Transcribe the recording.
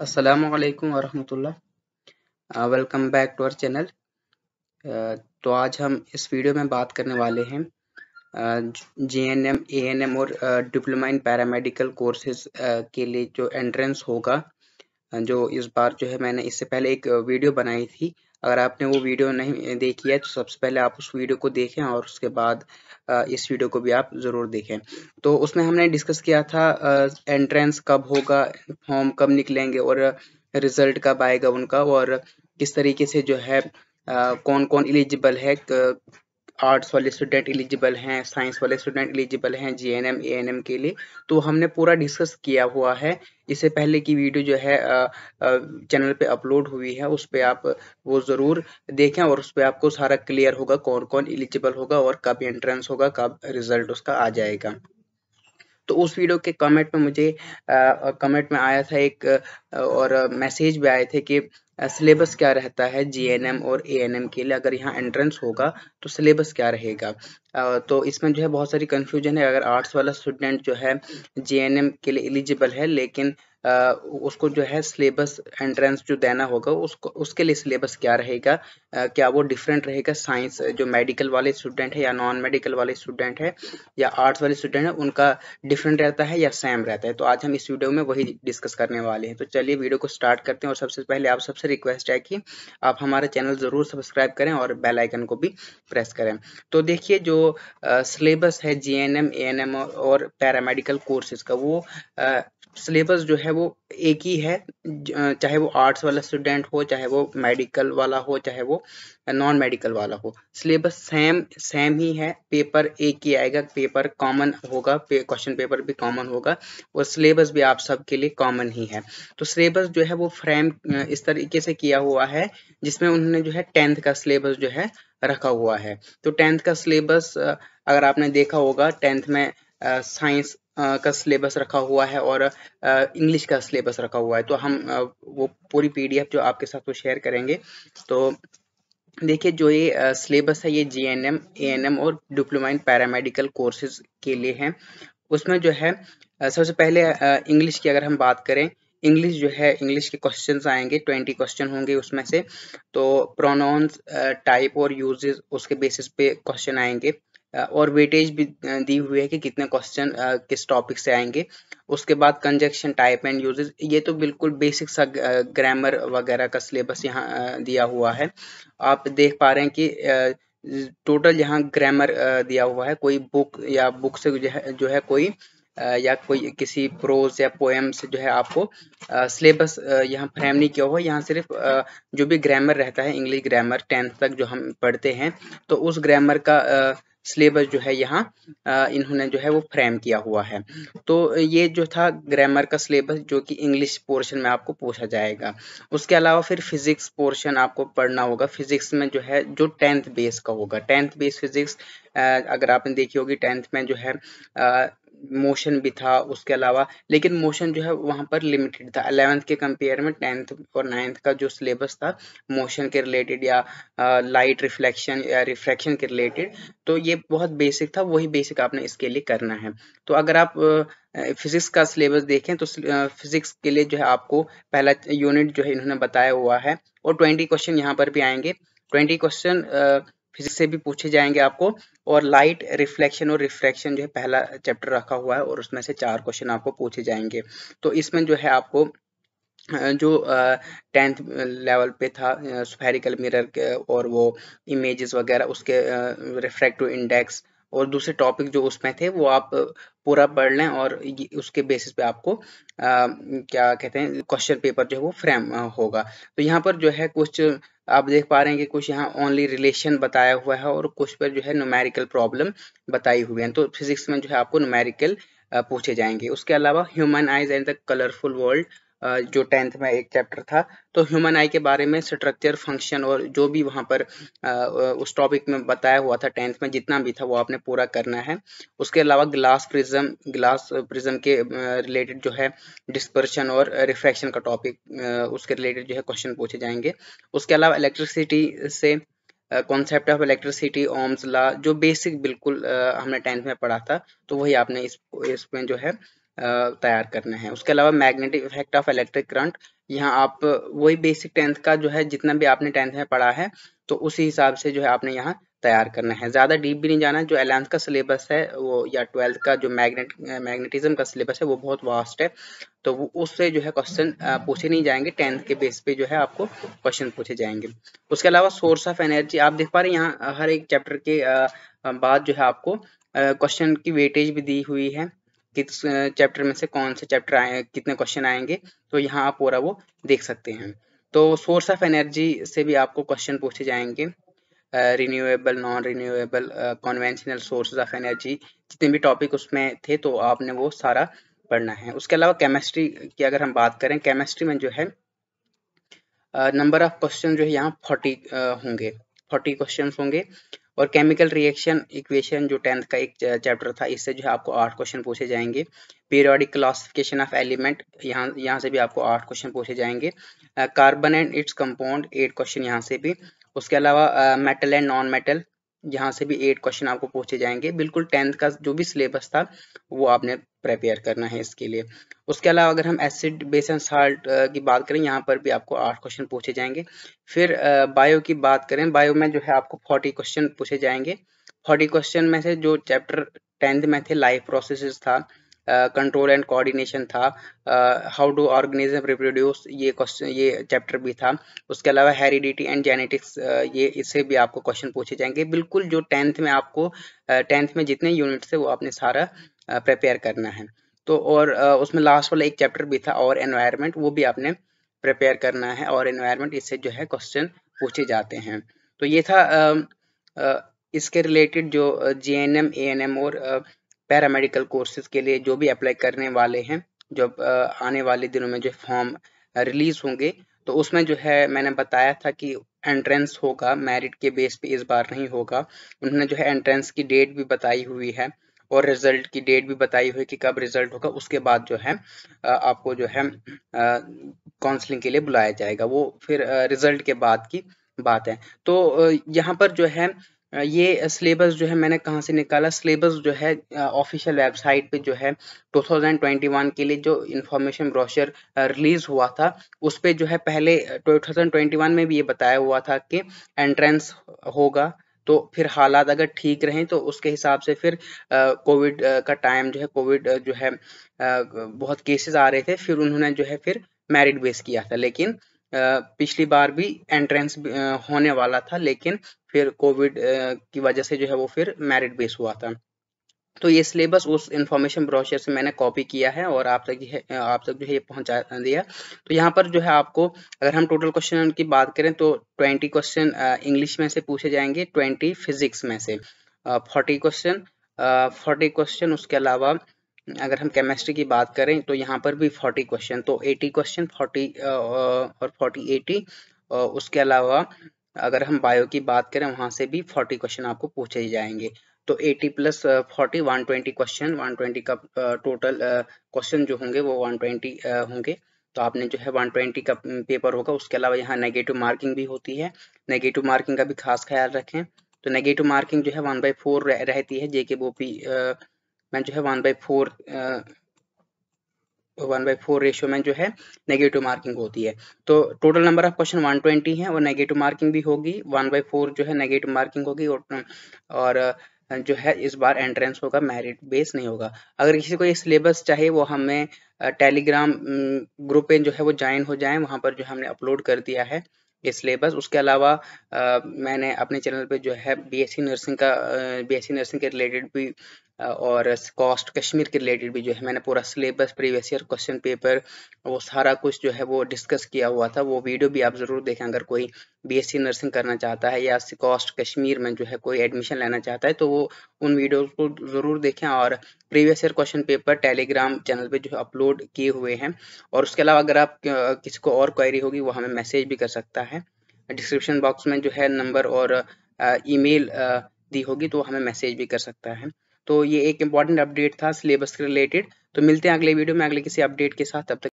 असलकम वरहमतुल्ला welcome back to our channel तो आज हम इस वीडियो में बात करने वाले हैं G N M A N M और डिप्लोमा इन पैरामेडिकल कोर्सेज के लिए जो एंट्रेंस होगा uh, जो इस बार जो है मैंने इससे पहले एक वीडियो uh, बनाई थी अगर आपने वो वीडियो नहीं देखी है तो सबसे पहले आप उस वीडियो को देखें और उसके बाद इस वीडियो को भी आप ज़रूर देखें तो उसमें हमने डिस्कस किया था एंट्रेंस कब होगा फॉर्म कब निकलेंगे और रिजल्ट कब आएगा उनका और किस तरीके से जो है कौन कौन एलिजिबल है आर्ट्स वाले स्टूडेंट एलिजिबल हैं साइंस वाले स्टूडेंट एलिजिबल हैं जे एन एम के लिए तो हमने पूरा डिस्कस किया हुआ है इससे पहले की वीडियो जो है चैनल पे अपलोड हुई है उस पर आप वो ज़रूर देखें और उस पर आपको सारा क्लियर होगा कौन कौन एलिजिबल होगा और कब एंट्रेंस होगा कब रिजल्ट उसका आ जाएगा तो उस वीडियो के कमेंट में मुझे आ, कमेंट में आया था एक और मैसेज भी आए थे कि सिलेबस क्या रहता है जीएनएम और एएनएम के लिए अगर यहाँ एंट्रेंस होगा तो सिलेबस क्या रहेगा तो इसमें जो है बहुत सारी कंफ्यूजन है अगर आर्ट्स वाला स्टूडेंट जो है जीएनएम के लिए एलिजिबल है लेकिन उसको जो है सिलेबस एंट्रेंस जो देना होगा उसको उसके लिए सिलेबस क्या रहेगा क्या वो डिफरेंट रहेगा साइंस जो मेडिकल वाले स्टूडेंट है या नॉन मेडिकल वाले स्टूडेंट है या आर्ट्स वाले स्टूडेंट है उनका डिफरेंट रहता है या सेम रहता है तो आज हम इस वीडियो में वही डिस्कस करने वाले हैं तो चलिए वीडियो को स्टार्ट करते हैं और सबसे पहले आप सबसे रिक्वेस्ट है कि आप हमारा चैनल ज़रूर सब्सक्राइब करें और बेलाइकन को भी प्रेस करें तो देखिए जो सिलेबस है G N M A N M और पैरामेडिकल कोर्सेज का वो सिलेबस जो है वो एक ही है चाहे वो आर्ट्स वाला स्टूडेंट हो चाहे वो मेडिकल वाला हो चाहे वो नॉन मेडिकल वाला हो सिलेबस सेम सेम ही है पेपर एक ही आएगा पेपर कॉमन होगा क्वेश्चन पेपर भी कॉमन होगा और सिलेबस भी आप सबके लिए कॉमन ही है तो सिलेबस जो है वो फ्रेम इस तरीके से किया हुआ है जिसमें उन्होंने जो है टेंथ का सिलेबस जो है रखा हुआ है तो टेंथ का सिलेबस अगर आपने देखा होगा टेंथ में साइंस का सिलेबस रखा हुआ है और इंग्लिश का सिलेबस रखा हुआ है तो हम वो पूरी पीडीएफ जो आपके साथ वो शेयर करेंगे तो देखिए जो ये सिलेबस है ये G N M A N M और डिप्लोमा इन पैरामेडिकल कोर्सेज के लिए हैं उसमें जो है सबसे पहले इंग्लिश की अगर हम बात करें इंग्लिश जो है इंग्लिश के क्वेश्चन आएंगे ट्वेंटी क्वेश्चन होंगे उसमें से तो प्रोनाउंस टाइप और यूजेस उसके बेसिस पे क्वेश्चन आएंगे और वेटेज भी दी हुई है कि कितने क्वेश्चन किस टॉपिक से आएंगे उसके बाद कंजक्शन टाइप एंड यूजेस ये तो बिल्कुल बेसिक सा ग्रामर वगैरह का सिलेबस यहाँ दिया हुआ है आप देख पा रहे हैं कि टोटल यहाँ ग्रामर दिया हुआ है कोई बुक या बुक से जो है कोई या कोई किसी प्रोज या पोएम से जो है आपको सिलेबस यहाँ फ्रेम नहीं किया हुआ यहाँ सिर्फ जो भी ग्रामर रहता है इंग्लिश ग्रामर टेंथ तक जो हम पढ़ते हैं तो उस ग्रामर का सिलेबस जो है यहाँ इन्होंने जो है वो फ्रेम किया हुआ है तो ये जो था ग्रामर का सिलेबस जो कि इंग्लिश पोर्शन में आपको पूछा जाएगा उसके अलावा फिर फिजिक्स पोर्शन आपको पढ़ना होगा फिजिक्स में जो है जो टेंथ बेस का होगा टेंथ बेस फिजिक्स अगर आपने देखी होगी टेंथ में जो है मोशन भी था उसके अलावा लेकिन मोशन जो है वहाँ पर लिमिटेड था अलेवेंथ के कंपेयर में टेंथ और नाइन्थ का जो सिलेबस था मोशन के रिलेटेड या लाइट रिफ्लेक्शन या रिफ्रैक्शन के रिलेटेड तो ये बहुत बेसिक था वही बेसिक आपने इसके लिए करना है तो अगर आप फिजिक्स का सिलेबस देखें तो फिजिक्स के लिए जो है आपको पहला यूनिट जो है इन्होंने बताया हुआ है और ट्वेंटी क्वेश्चन यहाँ पर भी आएंगे ट्वेंटी क्वेश्चन फिजिक्स से भी पूछे जाएंगे आपको और लाइट रिफ्लेक्शन और रिफ्रैक्शन जो है पहला चैप्टर रखा हुआ है और उसमें से चार क्वेश्चन आपको पूछे जाएंगे तो इसमें जो है आपको जो टेंथ लेवल पे था स्फेरिकल मिरर और वो इमेजेस वगैरह उसके रिफ्रैक्टिव इंडेक्स और दूसरे टॉपिक जो उसमें थे वो आप पूरा पढ़ लें और उसके बेसिस पे आपको आ, क्या कहते हैं क्वेश्चन पेपर जो है वो फ्रेम होगा तो यहाँ पर जो है कुछ आप देख पा रहे हैं कि कुछ यहाँ ओनली रिलेशन बताया हुआ है और कुछ पर जो है न्यूमेरिकल प्रॉब्लम बताई हुई है तो फिजिक्स में जो है आपको न्यूमेरिकल पूछे जाएंगे उसके अलावा human eyes and the colourful world जो टेंथ में एक चैप्टर था तो ह्यूमन आई के बारे में स्ट्रक्चर फंक्शन और जो भी वहाँ पर उस टॉपिक में बताया हुआ था टेंथ में जितना भी था वो आपने पूरा करना है उसके अलावा ग्लास प्रिज्म ग्लास प्रिज्म के रिलेटेड जो है डिस्पर्शन और रिफ्रैक्शन का टॉपिक उसके रिलेटेड जो है क्वेश्चन पूछे जाएंगे उसके अलावा इलेक्ट्रिसिटी से concept of electricity Ohm's law जो बेसिक बिल्कुल हमने टेंथ में पढ़ा था तो वही आपने इस इसमें जो है तैयार करना है उसके अलावा magnetic effect of electric current यहाँ आप वही बेसिक टेंथ का जो है जितना भी आपने टेंथ में पढ़ा है तो उसी हिसाब से जो है आपने यहाँ तैयार करना है ज़्यादा डीप भी नहीं जाना जो एलेंथ का सिलेबस है वो या ट्वेल्थ का जो मैग्नेट मैग्नेटिज्म का सिलेबस है वो बहुत वास्ट है तो वो उससे जो है क्वेश्चन पूछे नहीं जाएंगे टेंथ के बेस पे जो है आपको क्वेश्चन पूछे जाएंगे उसके अलावा सोर्स ऑफ एनर्जी आप देख पा रहे हैं यहाँ हर एक चैप्टर के बाद जो है आपको क्वेश्चन की वेटेज भी दी हुई है किस चैप्टर में से कौन से चैप्टर आए कितने क्वेश्चन आएंगे तो यहाँ आप पूरा वो देख सकते हैं तो सोर्स ऑफ एनर्जी से भी आपको क्वेश्चन पूछे जाएंगे renewable non renewable conventional sources of energy जितने भी टॉपिक उसमें थे तो आपने वो सारा पढ़ना है उसके अलावा केमिस्ट्री की अगर हम बात करें केमिस्ट्री में जो है नंबर ऑफ क्वेश्चन जो है यहाँ फोर्टी uh, होंगे फोर्टी क्वेश्चन होंगे और केमिकल रिएक्शन इक्वेशन जो टेंथ का एक चैप्टर था इससे जो है आपको आठ क्वेश्चन पूछे जाएंगे पीरियोडिक क्लासिफिकेशन ऑफ एलिमेंट यहाँ यहाँ से भी आपको आठ क्वेश्चन पूछे जाएंगे carbon and its compound eight question यहाँ से भी उसके अलावा मेटल एंड नॉन मेटल यहाँ से भी एट क्वेश्चन आपको पूछे जाएंगे बिल्कुल टेंथ का जो भी सिलेबस था वो आपने प्रिपेयर करना है इसके लिए उसके अलावा अगर हम एसिड बेस एंड साल्ट की बात करें यहाँ पर भी आपको आठ क्वेश्चन पूछे जाएंगे फिर बायो की बात करें बायो में जो है आपको फोर्टी क्वेश्चन पूछे जाएंगे फोर्टी क्वेश्चन में से जो चैप्टर टेंथ में थे लाइफ प्रोसेस था कंट्रोल एंड कोऑर्डिनेशन था हाउ डू ऑर्गेनिज्म रिप्रोड्यूस ये क्वेश्चन ये चैप्टर भी था उसके अलावा हेरिडिटी एंड जेनेटिक्स ये इससे भी आपको क्वेश्चन पूछे जाएंगे बिल्कुल जो टेंथ में आपको टेंथ में जितने यूनिट थे वो आपने सारा प्रिपेयर करना है तो और उसमें लास्ट वाला एक चैप्टर भी था और एनवायरमेंट वो भी आपने प्रिपेयर करना है और एनवायरमेंट इससे जो है क्वेश्चन पूछे जाते हैं तो ये था इसके रिलेटेड जो G N M A N M और पैरामेडिकल कोर्सेज के लिए जो भी अप्लाई करने वाले हैं जो आने वाले दिनों में जो फॉर्म रिलीज होंगे तो उसमें जो है मैंने बताया था कि एंट्रेंस होगा मेरिट के बेस पे इस बार नहीं होगा उन्होंने जो है एंट्रेंस की डेट भी बताई हुई है और रिजल्ट की डेट भी बताई हुई कि कब रिजल्ट होगा उसके बाद जो है आपको जो है काउंसलिंग के लिए बुलाया जाएगा वो फिर रिजल्ट के बाद की बात है तो यहाँ पर जो है ये सिलेबस जो है मैंने कहाँ से निकाला सिलेबस जो है ऑफिशियल वेबसाइट पे जो है 2021 के लिए जो इन्फॉर्मेशन ब्रोशर रिलीज हुआ था उस पर जो है पहले 2021 में भी ये बताया हुआ था कि एंट्रेंस होगा तो फिर हालात अगर ठीक रहें तो उसके हिसाब से फिर कोविड का टाइम जो है कोविड जो है आ, बहुत केसेस आ रहे थे फिर उन्होंने जो है फिर मेरिट बेस किया था लेकिन पिछली बार भी एंट्रेंस होने वाला था लेकिन फिर कोविड की वजह से जो है वो फिर मेरिट बेस हुआ था तो ये सिलेबस उस इन्फॉर्मेशन ब्रोशर से मैंने कॉपी किया है और आप तक ये आप तक जो है ये पहुंचा दिया तो यहाँ पर जो है आपको अगर हम टोटल क्वेश्चन की बात करें तो ट्वेंटी क्वेश्चन इंग्लिश में से पूछे जाएंगे ट्वेंटी फिजिक्स में से फोर्टी क्वेश्चन फोर्टी क्वेश्चन उसके अलावा अगर हम केमिस्ट्री की बात करें तो यहाँ पर भी फोर्टी क्वेश्चन तो एटी क्वेश्चन फोर्टी और फोर्टी एटी उसके अलावा अगर हम बायो की बात करें वहाँ से भी फोर्टी क्वेश्चन आपको पूछे ही जाएंगे तो 80 प्लस 40 120 क्वेश्चन 120 का टोटल क्वेश्चन जो होंगे वो 120 होंगे तो आपने जो है 120 का पेपर होगा उसके अलावा यहाँ नेगेटिव मार्किंग भी होती है नेगेटिव मार्किंग का भी खास ख्याल रखें तो नेगेटिव मार्किंग जो है वन बाई फोर रहती है जेके बोपी मैं जो है one by four one by four ratio में जो है नेगेटिव मार्किंग होती है तो total number of question one twenty है और नेगेटिव मार्किंग भी होगी वन बाई फोर जो है नेगेटिव मार्किंग होगी और, और जो है इस बार एंट्रेंस होगा मेरिट बेस नहीं होगा अगर किसी को ये सिलेबस चाहिए वो हमें टेलीग्राम ग्रुप पे जो है वो ज्वाइन हो जाए वहाँ पर जो हमने अपलोड कर दिया है ये सिलेबस उसके अलावा आ, मैंने अपने चैनल पे जो है बीएससी नर्सिंग का बीएससी नर्सिंग के रिलेटेड भी और कॉस्ट कश्मीर के रिलेटेड भी जो है मैंने पूरा syllabus previous year question paper वो सारा कुछ जो है वो डिस्कस किया हुआ था वो वीडियो भी आप ज़रूर देखें अगर कोई बीएससी नर्सिंग करना चाहता है या कॉस्ट कश्मीर में जो है कोई एडमिशन लेना चाहता है तो वो उन वीडियो को ज़रूर देखें और previous year question paper Telegram channel पर जो है अपलोड किए हुए हैं और उसके अलावा अगर आप किसी को और क्वायरी होगी वो हमें मैसेज भी कर सकता है डिस्क्रिप्शन बॉक्स में जो है नंबर और ईमेल दी होगी तो हमें मैसेज भी कर सकता है तो ये एक इंपॉर्टेंट अपडेट था सिलेबस के रिलेटेड तो मिलते हैं अगले वीडियो में अगले किसी अपडेट के साथ तब तक